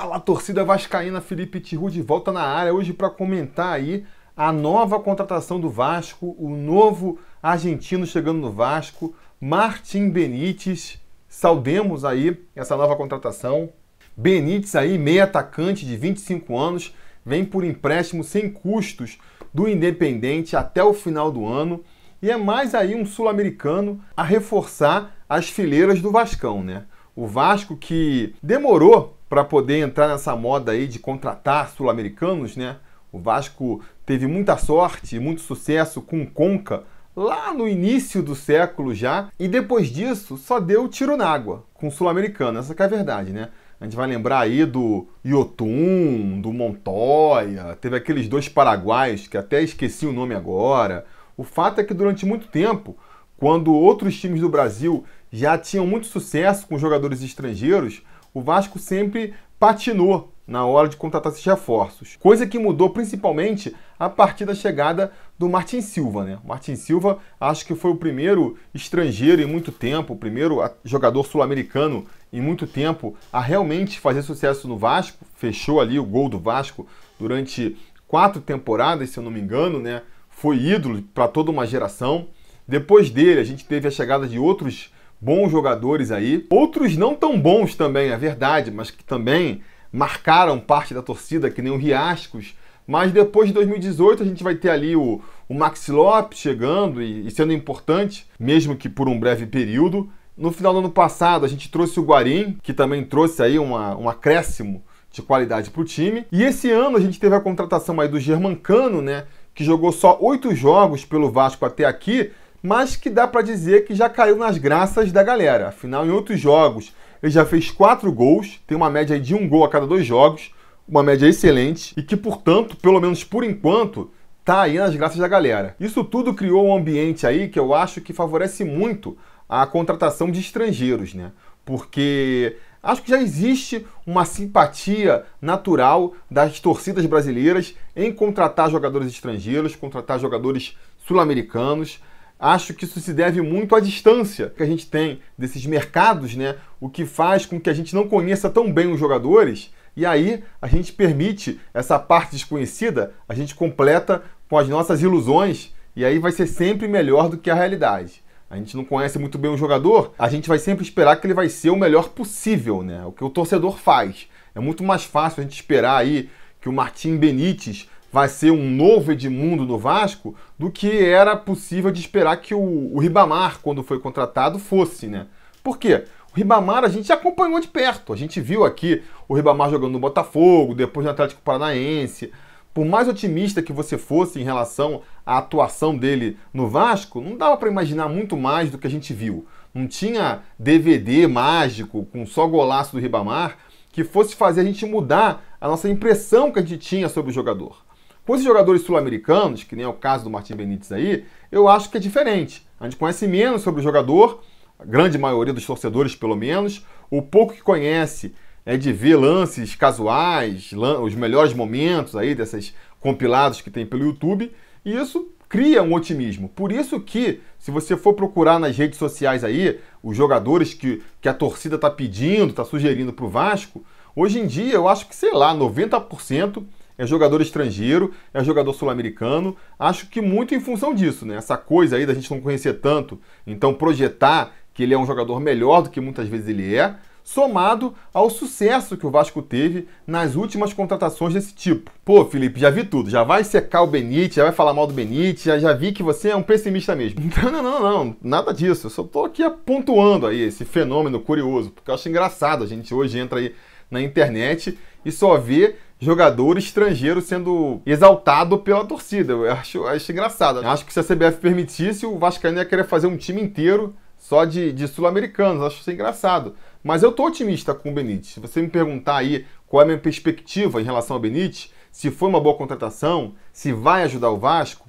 Fala torcida vascaína, Felipe Tiru de volta na área hoje para comentar aí a nova contratação do Vasco, o novo argentino chegando no Vasco, Martim Benítez. Saudemos aí essa nova contratação. Benítez aí, meia atacante de 25 anos, vem por empréstimo sem custos do Independente até o final do ano e é mais aí um sul-americano a reforçar as fileiras do Vascão, né? O Vasco que demorou para poder entrar nessa moda aí de contratar sul-americanos, né? O Vasco teve muita sorte, muito sucesso com o Conca lá no início do século já, e depois disso só deu tiro na água com o sul-americano, essa que é a verdade, né? A gente vai lembrar aí do Iotum, do Montoya, teve aqueles dois paraguaios que até esqueci o nome agora. O fato é que durante muito tempo, quando outros times do Brasil já tinham muito sucesso com jogadores estrangeiros, o Vasco sempre patinou na hora de contratar esses reforços. Coisa que mudou principalmente a partir da chegada do Martin Silva, né? O Martin Silva acho que foi o primeiro estrangeiro em muito tempo, o primeiro ah, jogador sul-americano em muito tempo a realmente fazer sucesso no Vasco. Fechou ali o gol do Vasco durante quatro temporadas, se eu não me engano, né? Foi ídolo para toda uma geração. Depois dele, a gente teve a chegada de outros bons jogadores aí. Outros não tão bons também, é verdade, mas que também marcaram parte da torcida, que nem o Riascos. Mas depois de 2018 a gente vai ter ali o, o Maxi Lopes chegando e, e sendo importante, mesmo que por um breve período. No final do ano passado a gente trouxe o Guarim, que também trouxe aí uma, um acréscimo de qualidade para o time. E esse ano a gente teve a contratação aí do Germancano, né? Que jogou só oito jogos pelo Vasco até aqui, mas que dá para dizer que já caiu nas graças da galera. Afinal, em outros jogos, ele já fez quatro gols, tem uma média de um gol a cada dois jogos, uma média excelente e que, portanto, pelo menos por enquanto, tá aí nas graças da galera. Isso tudo criou um ambiente aí que eu acho que favorece muito a contratação de estrangeiros, né? Porque acho que já existe uma simpatia natural das torcidas brasileiras em contratar jogadores estrangeiros, contratar jogadores sul-americanos Acho que isso se deve muito à distância que a gente tem desses mercados, né? O que faz com que a gente não conheça tão bem os jogadores. E aí a gente permite essa parte desconhecida, a gente completa com as nossas ilusões e aí vai ser sempre melhor do que a realidade. A gente não conhece muito bem o jogador, a gente vai sempre esperar que ele vai ser o melhor possível, né? O que o torcedor faz. É muito mais fácil a gente esperar aí que o Martim Benítez vai ser um novo Edmundo no Vasco do que era possível de esperar que o, o Ribamar, quando foi contratado, fosse, né? Por quê? O Ribamar a gente acompanhou de perto. A gente viu aqui o Ribamar jogando no Botafogo, depois no Atlético Paranaense. Por mais otimista que você fosse em relação à atuação dele no Vasco, não dava para imaginar muito mais do que a gente viu. Não tinha DVD mágico com só golaço do Ribamar que fosse fazer a gente mudar a nossa impressão que a gente tinha sobre o jogador. Com esses jogadores sul-americanos, que nem é o caso do Martin Benítez aí, eu acho que é diferente. A gente conhece menos sobre o jogador, a grande maioria dos torcedores, pelo menos. O pouco que conhece é de ver lances casuais, lan os melhores momentos aí dessas compilados que tem pelo YouTube. E isso cria um otimismo. Por isso que, se você for procurar nas redes sociais aí, os jogadores que, que a torcida está pedindo, está sugerindo para o Vasco, hoje em dia eu acho que, sei lá, 90% é jogador estrangeiro, é jogador sul-americano. Acho que muito em função disso, né? Essa coisa aí da gente não conhecer tanto, então projetar que ele é um jogador melhor do que muitas vezes ele é, somado ao sucesso que o Vasco teve nas últimas contratações desse tipo. Pô, Felipe, já vi tudo, já vai secar o Benite, já vai falar mal do Benite. já, já vi que você é um pessimista mesmo. Não, não, não, não, nada disso. Eu só tô aqui apontuando aí esse fenômeno curioso, porque eu acho engraçado. A gente hoje entra aí na internet e só vê jogador estrangeiro sendo exaltado pela torcida. Eu acho, acho engraçado. Eu acho que se a CBF permitisse, o Vascaíno ia querer fazer um time inteiro só de, de sul-americanos. Acho isso engraçado. Mas eu tô otimista com o Benítez. Se você me perguntar aí qual é a minha perspectiva em relação ao Benítez, se foi uma boa contratação, se vai ajudar o Vasco,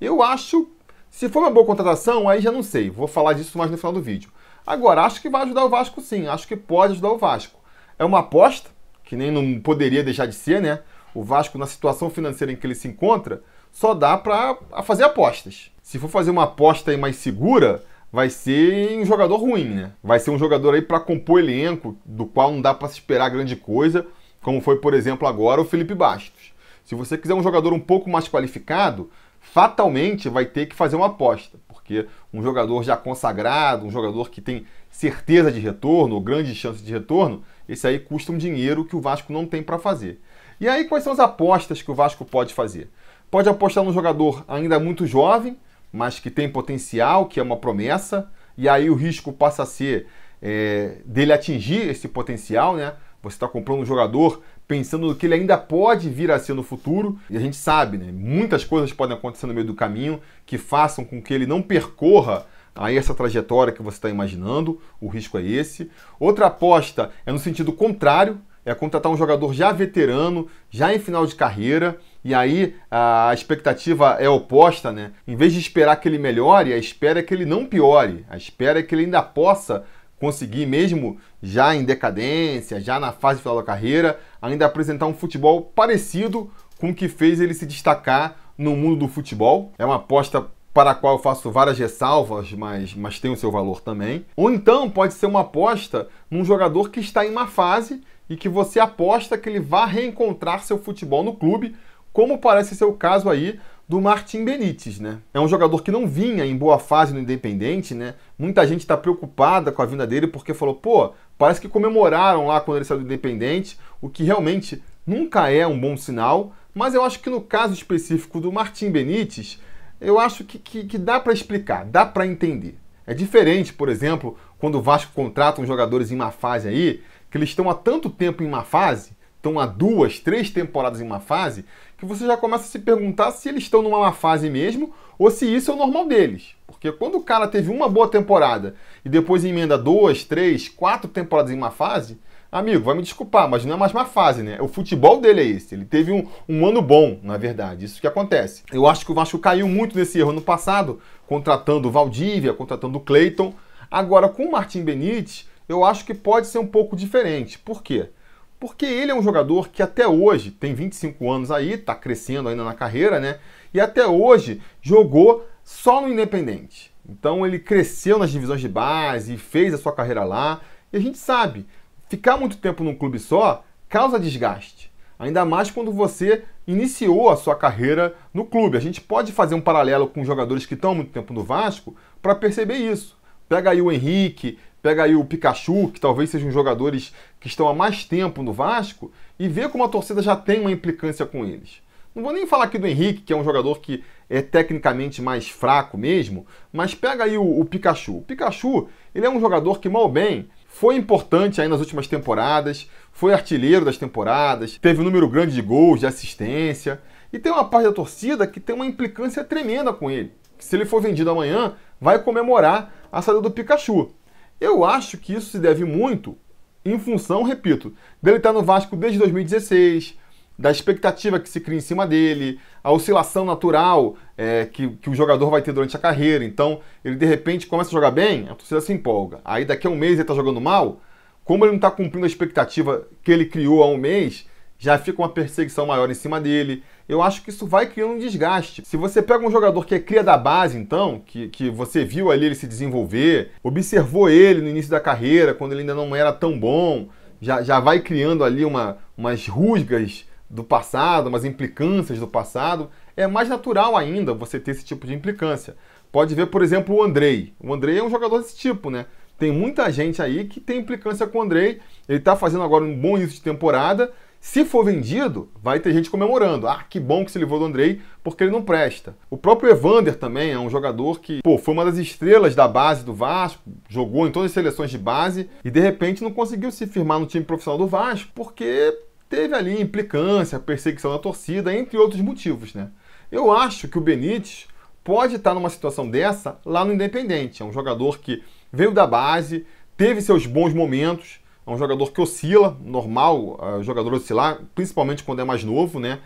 eu acho. Se foi uma boa contratação, aí já não sei. Vou falar disso mais no final do vídeo. Agora, acho que vai ajudar o Vasco sim. Acho que pode ajudar o Vasco. É uma aposta, que nem não poderia deixar de ser, né? O Vasco, na situação financeira em que ele se encontra, só dá para fazer apostas. Se for fazer uma aposta aí mais segura, vai ser um jogador ruim, né? Vai ser um jogador aí para compor elenco, do qual não dá para se esperar grande coisa, como foi, por exemplo, agora o Felipe Bastos. Se você quiser um jogador um pouco mais qualificado, fatalmente vai ter que fazer uma aposta, porque um jogador já consagrado, um jogador que tem certeza de retorno, ou grande chance de retorno, esse aí custa um dinheiro que o Vasco não tem para fazer. E aí, quais são as apostas que o Vasco pode fazer? Pode apostar num jogador ainda muito jovem, mas que tem potencial, que é uma promessa, e aí o risco passa a ser é, dele atingir esse potencial, né? Você está comprando um jogador pensando no que ele ainda pode vir a ser no futuro, e a gente sabe, né? Muitas coisas podem acontecer no meio do caminho que façam com que ele não percorra aí essa trajetória que você está imaginando, o risco é esse. Outra aposta é no sentido contrário, é contratar um jogador já veterano, já em final de carreira, e aí a expectativa é oposta, né? Em vez de esperar que ele melhore, a espera é que ele não piore, a espera é que ele ainda possa conseguir, mesmo já em decadência, já na fase final da carreira, ainda apresentar um futebol parecido com o que fez ele se destacar no mundo do futebol. É uma aposta para a qual eu faço várias ressalvas, mas, mas tem o seu valor também. Ou então pode ser uma aposta num jogador que está em uma fase e que você aposta que ele vá reencontrar seu futebol no clube, como parece ser o caso aí do Martim Benítez, né? É um jogador que não vinha em boa fase no Independente, né? Muita gente está preocupada com a vinda dele porque falou, pô, parece que comemoraram lá quando ele saiu do Independente, o que realmente nunca é um bom sinal. Mas eu acho que no caso específico do Martim Benítez, eu acho que, que, que dá para explicar, dá para entender. É diferente, por exemplo, quando o Vasco contrata uns jogadores em uma fase aí, que eles estão há tanto tempo em uma fase, estão há duas, três temporadas em uma fase, que você já começa a se perguntar se eles estão numa má fase mesmo ou se isso é o normal deles. Porque quando o cara teve uma boa temporada e depois emenda duas, três, quatro temporadas em uma fase, Amigo, vai me desculpar, mas não é mais uma fase, né? O futebol dele é esse. Ele teve um, um ano bom, na verdade. Isso que acontece. Eu acho que o Vasco caiu muito nesse erro no passado, contratando o Valdívia, contratando o Cleiton. Agora, com o Martim Benítez, eu acho que pode ser um pouco diferente. Por quê? Porque ele é um jogador que até hoje tem 25 anos aí, tá crescendo ainda na carreira, né? E até hoje jogou só no Independente. Então ele cresceu nas divisões de base, fez a sua carreira lá, e a gente sabe Ficar muito tempo num clube só causa desgaste, ainda mais quando você iniciou a sua carreira no clube. A gente pode fazer um paralelo com jogadores que estão muito tempo no Vasco para perceber isso. Pega aí o Henrique, pega aí o Pikachu, que talvez sejam jogadores que estão há mais tempo no Vasco, e vê como a torcida já tem uma implicância com eles. Não vou nem falar aqui do Henrique, que é um jogador que é tecnicamente mais fraco mesmo, mas pega aí o, o Pikachu. O Pikachu, ele é um jogador que mal bem foi importante aí nas últimas temporadas, foi artilheiro das temporadas, teve um número grande de gols, de assistência. E tem uma parte da torcida que tem uma implicância tremenda com ele. Que se ele for vendido amanhã, vai comemorar a saída do Pikachu. Eu acho que isso se deve muito em função, repito, dele estar tá no Vasco desde 2016, da expectativa que se cria em cima dele, a oscilação natural é, que, que o jogador vai ter durante a carreira. Então, ele de repente começa a jogar bem, a torcida se empolga. Aí daqui a um mês ele está jogando mal, como ele não está cumprindo a expectativa que ele criou há um mês, já fica uma perseguição maior em cima dele. Eu acho que isso vai criando um desgaste. Se você pega um jogador que é cria da base, então, que, que você viu ali ele se desenvolver, observou ele no início da carreira, quando ele ainda não era tão bom, já, já vai criando ali uma, umas rusgas do passado, umas implicâncias do passado, é mais natural ainda você ter esse tipo de implicância. Pode ver, por exemplo, o Andrei. O Andrei é um jogador desse tipo, né? Tem muita gente aí que tem implicância com o Andrei. Ele está fazendo agora um bom início de temporada. Se for vendido, vai ter gente comemorando. Ah, que bom que se livrou do Andrei, porque ele não presta. O próprio Evander também é um jogador que, pô, foi uma das estrelas da base do Vasco, jogou em todas as seleções de base e de repente não conseguiu se firmar no time profissional do Vasco porque teve ali implicância, perseguição da torcida, entre outros motivos, né? Eu acho que o Benítez pode estar numa situação dessa lá no Independente. É um jogador que veio da base, teve seus bons momentos, é um jogador que oscila, normal uh, eh, jogador oscilar, principalmente quando é mais novo, né?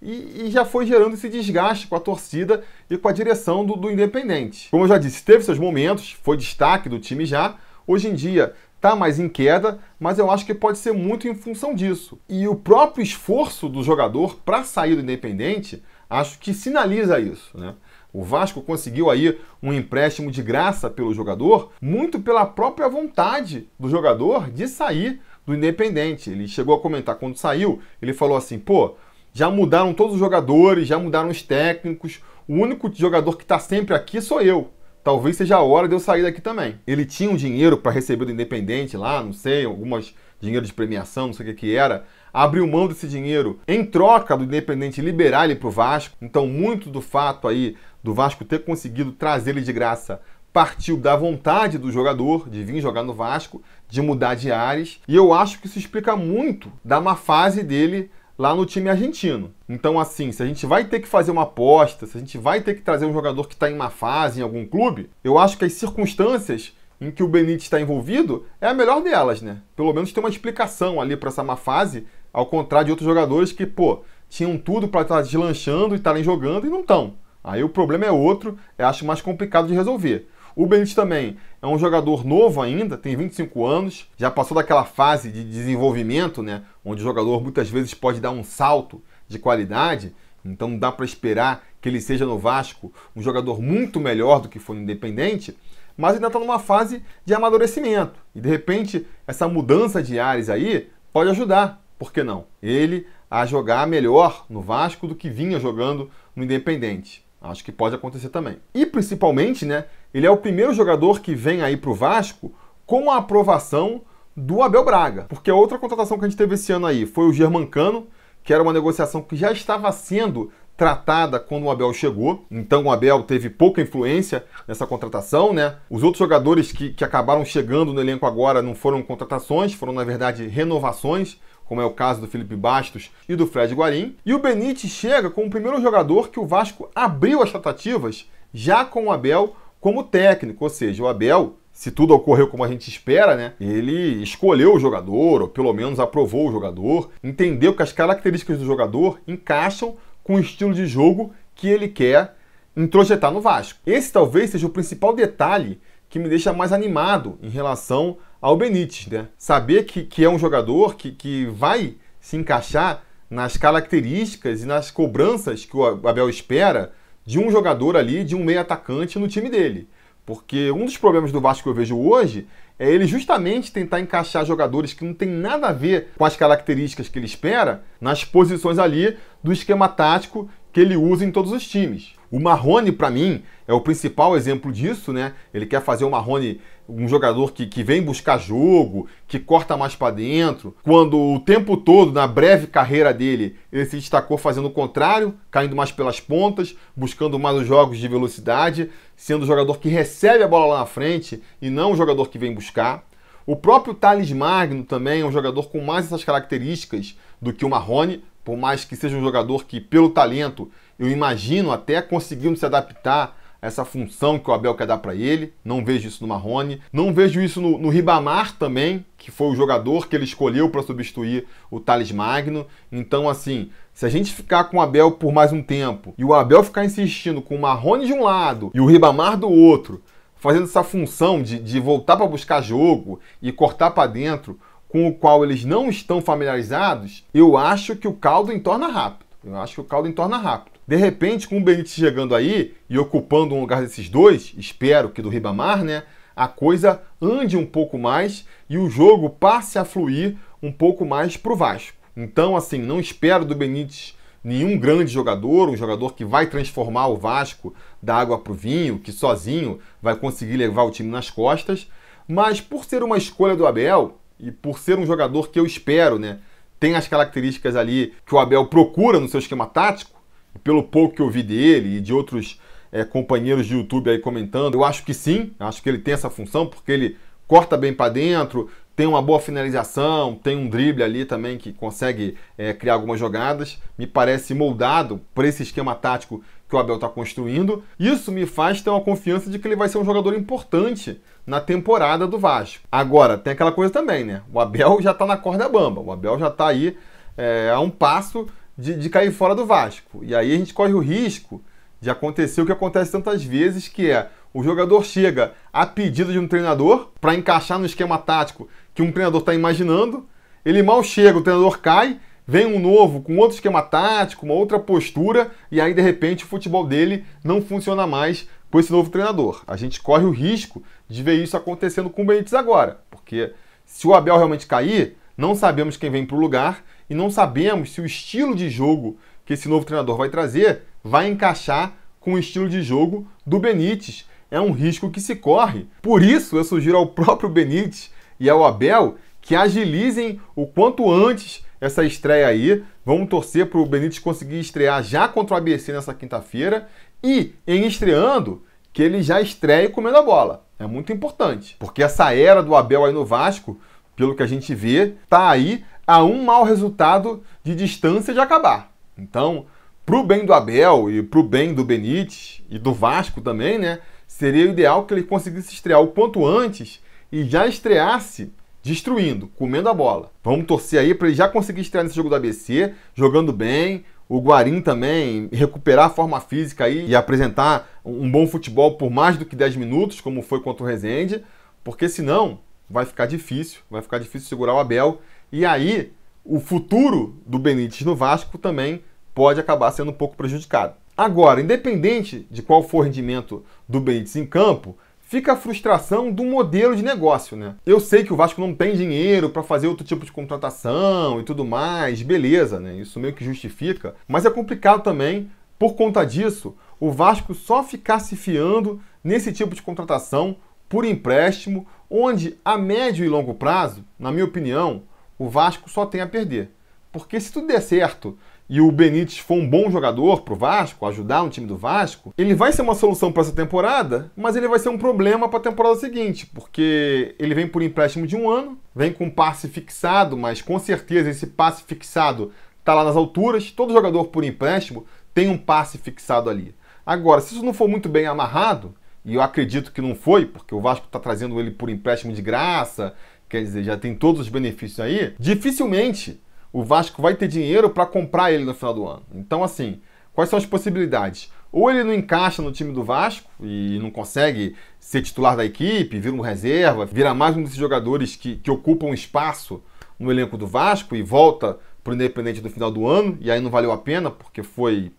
E, e, já foi gerando esse desgaste com a torcida e com a direção do, do Independente. Como eu já disse, teve seus momentos, foi destaque do time já. Hoje em dia está mais em queda, mas eu acho que pode ser muito em função disso. E o próprio esforço do jogador para sair do Independente, acho que sinaliza isso, né? O Vasco conseguiu aí um empréstimo de graça pelo jogador, muito pela própria vontade do jogador de sair do Independente. Ele chegou a comentar quando saiu, ele falou assim: pô, já mudaram todos os jogadores, já mudaram os técnicos, o único jogador que está sempre aqui sou eu talvez seja a hora de eu sair daqui também. Ele tinha um dinheiro para receber do Independente lá, não sei, algumas dinheiro de premiação, não sei o que, que era. Abriu mão desse dinheiro em troca do Independente liberar ele para o Vasco. Então, muito do fato aí do Vasco ter conseguido trazer ele de graça partiu da vontade do jogador de vir jogar no Vasco, de mudar de ares. E eu acho que isso explica muito da má fase dele lá no time argentino. Então, assim, se a gente vai ter que fazer uma aposta, se a gente vai ter que trazer um jogador que está em uma fase em algum clube, eu acho que as circunstâncias em que o Benítez está envolvido é a melhor delas, né? Pelo menos tem uma explicação ali para essa má fase, ao contrário de outros jogadores que, pô, tinham tudo para estar tá deslanchando e estarem jogando e não estão. Aí o problema é outro, eu é acho mais complicado de resolver. O Benítez também é um jogador novo ainda, tem 25 anos, já passou daquela fase de desenvolvimento, né? onde o jogador muitas vezes pode dar um salto de qualidade, então dá para esperar que ele seja no Vasco um jogador muito melhor do que foi no Independente, mas ainda está numa fase de amadurecimento. E de repente, essa mudança de ares aí pode ajudar, por que não? Ele a jogar melhor no Vasco do que vinha jogando no Independente. Acho que pode acontecer também. E principalmente, né, ele é o primeiro jogador que vem aí para o Vasco com a aprovação do Abel Braga. Porque a outra contratação que a gente teve esse ano aí foi o Germancano, que era uma negociação que já estava sendo tratada quando o Abel chegou. Então o Abel teve pouca influência nessa contratação, né? Os outros jogadores que, que acabaram chegando no elenco agora não foram contratações, foram na verdade renovações como é o caso do Felipe Bastos e do Fred Guarim. E o Benítez chega como o primeiro jogador que o Vasco abriu as tratativas já com o Abel como técnico, ou seja, o Abel se tudo ocorreu como a gente espera, né? Ele escolheu o jogador, ou pelo menos aprovou o jogador, entendeu que as características do jogador encaixam com o estilo de jogo que ele quer introjetar no Vasco. Esse talvez seja o principal detalhe que me deixa mais animado em relação ao Benítez, né? Saber que, que é um jogador que, que vai se encaixar nas características e nas cobranças que o Abel espera de um jogador ali, de um meio atacante no time dele. Porque um dos problemas do Vasco que eu vejo hoje é ele justamente tentar encaixar jogadores que não tem nada a ver com as características que ele espera nas posições ali do esquema tático que ele usa em todos os times. O Marrone, para mim, é o principal exemplo disso, né? Ele quer fazer o Marrone um jogador que, que vem buscar jogo, que corta mais para dentro, quando o tempo todo, na breve carreira dele, ele se destacou fazendo o contrário, caindo mais pelas pontas, buscando mais os jogos de velocidade, sendo o jogador que recebe a bola lá na frente e não o jogador que vem buscar. O próprio Thales Magno também é um jogador com mais essas características do que o Marrone, por mais que seja um jogador que, pelo talento, eu imagino até conseguindo se adaptar a essa função que o Abel quer dar para ele. Não vejo isso no Marrone. Não vejo isso no, no Ribamar também, que foi o jogador que ele escolheu para substituir o Thales Magno. Então, assim, se a gente ficar com o Abel por mais um tempo e o Abel ficar insistindo com o Marrone de um lado e o Ribamar do outro, fazendo essa função de, de voltar para buscar jogo e cortar para dentro, com o qual eles não estão familiarizados, eu acho que o caldo entorna rápido. Eu acho que o caldo entorna rápido. De repente, com o Benítez chegando aí e ocupando um lugar desses dois, espero que do Ribamar, né? A coisa ande um pouco mais e o jogo passe a fluir um pouco mais para o Vasco. Então, assim, não espero do Benítez nenhum grande jogador, um jogador que vai transformar o Vasco da água para o vinho, que sozinho vai conseguir levar o time nas costas, mas por ser uma escolha do Abel e por ser um jogador que eu espero, né, tem as características ali que o Abel procura no seu esquema tático, pelo pouco que eu vi dele e de outros é, companheiros de YouTube aí comentando, eu acho que sim, acho que ele tem essa função, porque ele corta bem para dentro, tem uma boa finalização, tem um drible ali também que consegue é, criar algumas jogadas. Me parece moldado para esse esquema tático que o Abel está construindo. Isso me faz ter uma confiança de que ele vai ser um jogador importante na temporada do Vasco. Agora, tem aquela coisa também, né? O Abel já está na corda bamba, o Abel já está aí é, a um passo de, de cair fora do Vasco. E aí a gente corre o risco de acontecer o que acontece tantas vezes, que é o jogador chega a pedido de um treinador para encaixar no esquema tático que um treinador está imaginando, ele mal chega, o treinador cai, vem um novo com outro esquema tático, uma outra postura, e aí de repente o futebol dele não funciona mais com esse novo treinador. A gente corre o risco de ver isso acontecendo com o Benítez agora, porque se o Abel realmente cair, não sabemos quem vem para o lugar e não sabemos se o estilo de jogo que esse novo treinador vai trazer vai encaixar com o estilo de jogo do Benítez. É um risco que se corre. Por isso, eu sugiro ao próprio Benítez e ao Abel que agilizem o quanto antes essa estreia aí. Vamos torcer para o Benítez conseguir estrear já contra o ABC nessa quinta-feira e, em estreando, que ele já estreie comendo a bola. É muito importante, porque essa era do Abel aí no Vasco, pelo que a gente vê, tá aí a um mau resultado de distância de acabar. Então, para o bem do Abel e para o bem do Benítez e do Vasco também, né? Seria ideal que ele conseguisse estrear o quanto antes e já estreasse destruindo, comendo a bola. Vamos torcer aí para ele já conseguir estrear nesse jogo do ABC, jogando bem, o Guarim também recuperar a forma física aí e apresentar um bom futebol por mais do que 10 minutos, como foi contra o Rezende, porque senão vai ficar difícil, vai ficar difícil segurar o Abel e aí, o futuro do Benítez no Vasco também pode acabar sendo um pouco prejudicado. Agora, independente de qual for o rendimento do Benítez em campo, fica a frustração do modelo de negócio, né? Eu sei que o Vasco não tem dinheiro para fazer outro tipo de contratação e tudo mais, beleza, né? Isso meio que justifica, mas é complicado também por conta disso, o Vasco só ficar se fiando nesse tipo de contratação por empréstimo, onde a médio e longo prazo, na minha opinião, o Vasco só tem a perder. Porque se tudo der certo e o Benítez for um bom jogador para o Vasco, ajudar um time do Vasco, ele vai ser uma solução para essa temporada, mas ele vai ser um problema para a temporada seguinte, porque ele vem por empréstimo de um ano, vem com um passe fixado, mas com certeza esse passe fixado está lá nas alturas. Todo jogador por empréstimo tem um passe fixado ali. Agora, se isso não for muito bem amarrado, e eu acredito que não foi, porque o Vasco está trazendo ele por empréstimo de graça quer dizer, já tem todos os benefícios aí, dificilmente o Vasco vai ter dinheiro para comprar ele no final do ano. Então, assim, quais são as possibilidades? Ou ele não encaixa no time do Vasco e não consegue ser titular da equipe, vira um reserva, vira mais um desses jogadores que, que ocupam espaço no elenco do Vasco e volta para o Independente no final do ano, e aí não valeu a pena, porque foi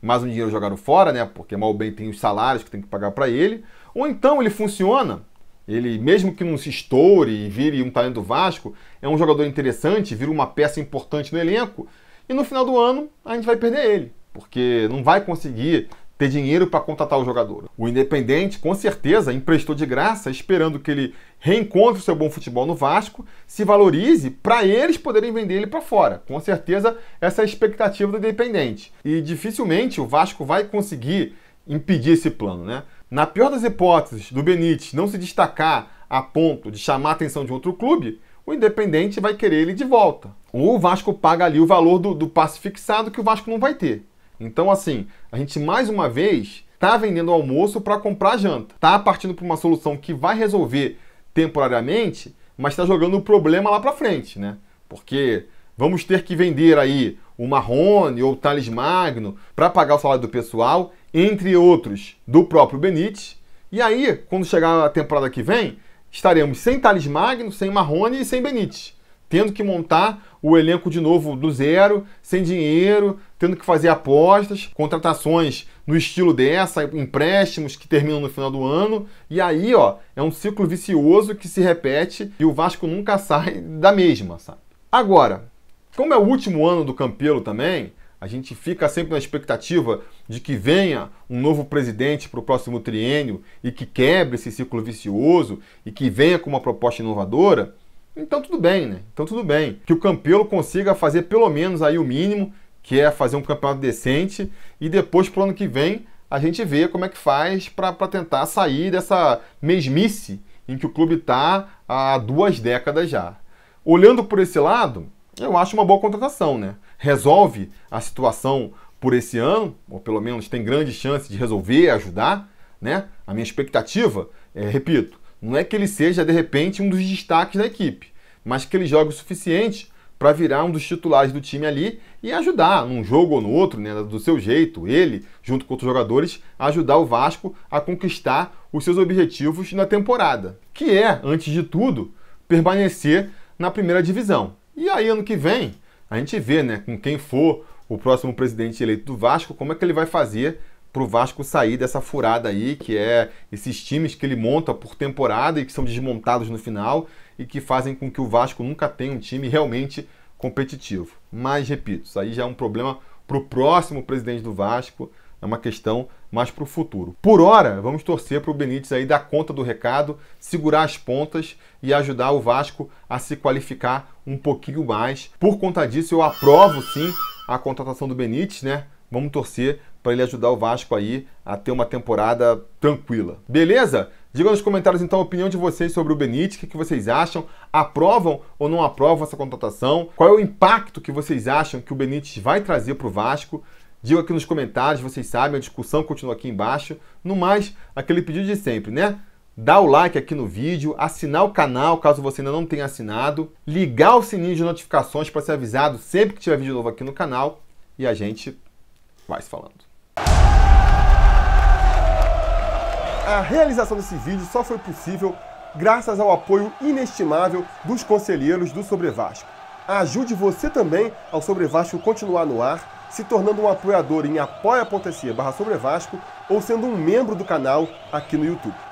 mais um dinheiro jogado fora, né? Porque mal bem tem os salários que tem que pagar para ele. Ou então ele funciona ele, mesmo que não se estoure e vire um talento do Vasco, é um jogador interessante, vira uma peça importante no elenco. E no final do ano a gente vai perder ele, porque não vai conseguir ter dinheiro para contratar o jogador. O Independente, com certeza, emprestou de graça, esperando que ele reencontre o seu bom futebol no Vasco, se valorize para eles poderem vender ele para fora. Com certeza, essa é a expectativa do Independente. E dificilmente o Vasco vai conseguir impedir esse plano, né? na pior das hipóteses do Benítez não se destacar a ponto de chamar a atenção de outro clube, o Independente vai querer ele de volta. Ou o Vasco paga ali o valor do, do passe fixado que o Vasco não vai ter. Então, assim, a gente mais uma vez está vendendo almoço para comprar janta. Está partindo para uma solução que vai resolver temporariamente, mas está jogando o problema lá para frente, né? Porque vamos ter que vender aí o Marrone ou o Thales Magno para pagar o salário do pessoal entre outros, do próprio Benítez. E aí, quando chegar a temporada que vem, estaremos sem Thales Magno, sem Marrone e sem Benítez. Tendo que montar o elenco de novo do zero, sem dinheiro, tendo que fazer apostas, contratações no estilo dessa, empréstimos que terminam no final do ano. E aí, ó, é um ciclo vicioso que se repete e o Vasco nunca sai da mesma, sabe? Agora, como é o último ano do Campelo também, a gente fica sempre na expectativa de que venha um novo presidente para o próximo triênio e que quebre esse ciclo vicioso e que venha com uma proposta inovadora. Então tudo bem, né? Então tudo bem. Que o Campelo consiga fazer pelo menos aí o mínimo, que é fazer um campeonato decente e depois para o ano que vem a gente vê como é que faz para tentar sair dessa mesmice em que o clube está há duas décadas já. Olhando por esse lado, eu acho uma boa contratação, né? Resolve a situação por esse ano, ou pelo menos tem grande chance de resolver, ajudar, né? A minha expectativa, é, repito, não é que ele seja de repente um dos destaques da equipe, mas que ele jogue o suficiente para virar um dos titulares do time ali e ajudar num jogo ou no outro, né, do seu jeito, ele junto com outros jogadores, ajudar o Vasco a conquistar os seus objetivos na temporada, que é, antes de tudo, permanecer na primeira divisão. E aí, ano que vem, a gente vê, né, com quem for o próximo presidente eleito do Vasco, como é que ele vai fazer para o Vasco sair dessa furada aí, que é esses times que ele monta por temporada e que são desmontados no final e que fazem com que o Vasco nunca tenha um time realmente competitivo. Mas, repito, isso aí já é um problema para o próximo presidente do Vasco, é uma questão mais para o futuro. Por hora, vamos torcer para o Benítez aí dar conta do recado, segurar as pontas e ajudar o Vasco a se qualificar um pouquinho mais. Por conta disso, eu aprovo sim a contratação do Benítez, né? Vamos torcer para ele ajudar o Vasco aí a ter uma temporada tranquila. Beleza? Diga nos comentários então a opinião de vocês sobre o Benítez, o que, que vocês acham? Aprovam ou não aprovam essa contratação? Qual é o impacto que vocês acham que o Benítez vai trazer para o Vasco? Diga aqui nos comentários, vocês sabem, a discussão continua aqui embaixo. No mais, aquele pedido de sempre, né? Dá o like aqui no vídeo, assinar o canal caso você ainda não tenha assinado, ligar o sininho de notificações para ser avisado sempre que tiver vídeo novo aqui no canal e a gente vai se falando. A realização desse vídeo só foi possível graças ao apoio inestimável dos conselheiros do Sobre Vasco. Ajude você também ao Sobre Vasco continuar no ar, se tornando um apoiador em apoia.se barra ou sendo um membro do canal aqui no YouTube.